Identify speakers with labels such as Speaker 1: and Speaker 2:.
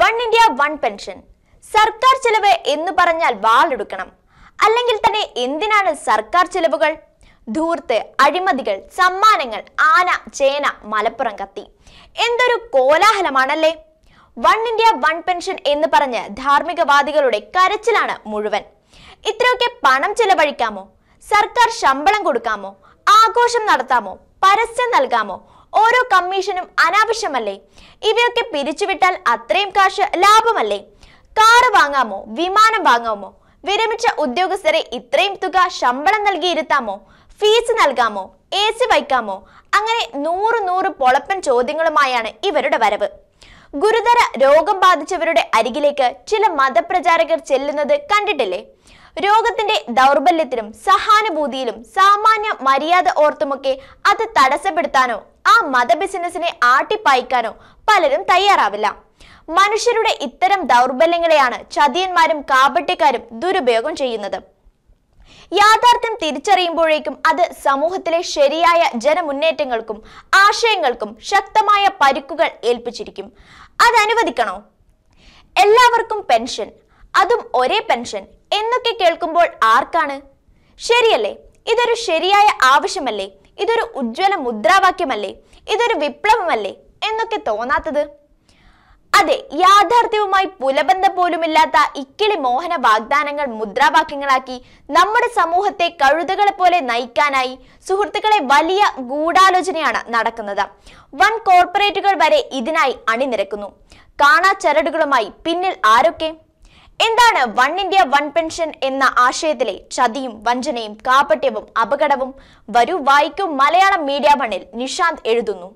Speaker 1: one India one pension സർക്കാർ ചെലവ് എന്ന് പറഞ്ഞാൽ വാളെടുക്കണം അല്ലെങ്കിൽ തന്നെ എന്തിനാണ് സർക്കാർ ചെലവുകൾ ധൂർത്ത് അഴിമതികൾ സമ്മാനങ്ങൾ ആന ചേന മലപ്പുറം കത്തി എന്തൊരു കോലാഹലമാണല്ലേ വൺ ഇന്ത്യ വൺ പെൻഷൻ എന്ന് പറഞ്ഞ് ധാർമ്മികവാദികളുടെ കരച്ചിലാണ് മുഴുവൻ ഇത്രയൊക്കെ പണം ചെലവഴിക്കാമോ സർക്കാർ ശമ്പളം കൊടുക്കാമോ ആഘോഷം നടത്താമോ പരസ്യം നൽകാമോ ഓരോ കമ്മീഷനും അനാവശ്യമല്ലേ ഇവയൊക്കെ പിരിച്ചുവിട്ടാൽ അത്രയും കാശ് ലാഭമല്ലേ കാറ് വാങ്ങാമോ വിമാനം വാങ്ങാമോ വിരമിച്ച ഉദ്യോഗസ്ഥരെ ഇത്രയും തുക ശമ്പളം നൽകിയിരുത്താമോ ഫീസ് നൽകാമോ എ സി വയ്ക്കാമോ അങ്ങനെ നൂറ് നൂറ് പൊളപ്പൻ ചോദ്യങ്ങളുമായാണ് ഇവരുടെ വരവ് ഗുരുതര രോഗം ബാധിച്ചവരുടെ അരികിലേക്ക് ചില മതപ്രചാരകർ ചെല്ലുന്നത് കണ്ടിട്ടില്ലേ രോഗത്തിന്റെ ദൗർബല്യത്തിലും സഹാനുഭൂതിയിലും സാമാന്യ മര്യാദ ഓർത്തുമൊക്കെ അത് തടസ്സപ്പെടുത്താനോ ആ മത ബിസിനസിനെ ആട്ടിപ്പായിക്കാനോ പലരും തയ്യാറാവില്ല മനുഷ്യരുടെ ഇത്തരം ദൗർബല്യങ്ങളെയാണ് ചതിയന്മാരും കാപട്യക്കാരും ദുരുപയോഗം ചെയ്യുന്നത് യാഥാർത്ഥ്യം തിരിച്ചറിയുമ്പോഴേക്കും അത് സമൂഹത്തിലെ ശരിയായ ജനമുന്നേറ്റങ്ങൾക്കും ആശയങ്ങൾക്കും ശക്തമായ പരിക്കുകൾ ഏൽപ്പിച്ചിരിക്കും അത് എല്ലാവർക്കും പെൻഷൻ അതും ഒരേ പെൻഷൻ എന്നൊക്കെ കേൾക്കുമ്പോൾ ആർക്കാണ് ശരിയല്ലേ ഇതൊരു ശരിയായ ആവശ്യമല്ലേ ഇതൊരു ഉജ്ജ്വല മുദ്രാവാക്യമല്ലേ ഇതൊരു വിപ്ലവമല്ലേ എന്നൊക്കെ തോന്നാത്തത് അതെ യാഥാർത്ഥ്യവുമായി പുലബന്ധം പോലുമില്ലാത്ത ഇക്കിളി മോഹന വാഗ്ദാനങ്ങൾ മുദ്രാവാക്യങ്ങളാക്കി നമ്മുടെ സമൂഹത്തെ കഴുതകളെ പോലെ നയിക്കാനായി സുഹൃത്തുക്കളെ വലിയ ഗൂഢാലോചനയാണ് നടക്കുന്നത് വൻ കോർപ്പറേറ്റുകൾ വരെ ഇതിനായി അണിനിരക്കുന്നു കാണാ ചരടുകളുമായി പിന്നിൽ ആരൊക്കെ എന്താണ് വൺ ഇന്ത്യ വൺ പെൻഷൻ എന്ന ആശയത്തിലെ ചതിയും വഞ്ചനയും കാപട്യവും അപകടവും വരൂ വായിക്കും മലയാളം മീഡിയ വണ്ണിൽ നിഷാന്ത് എഴുതുന്നു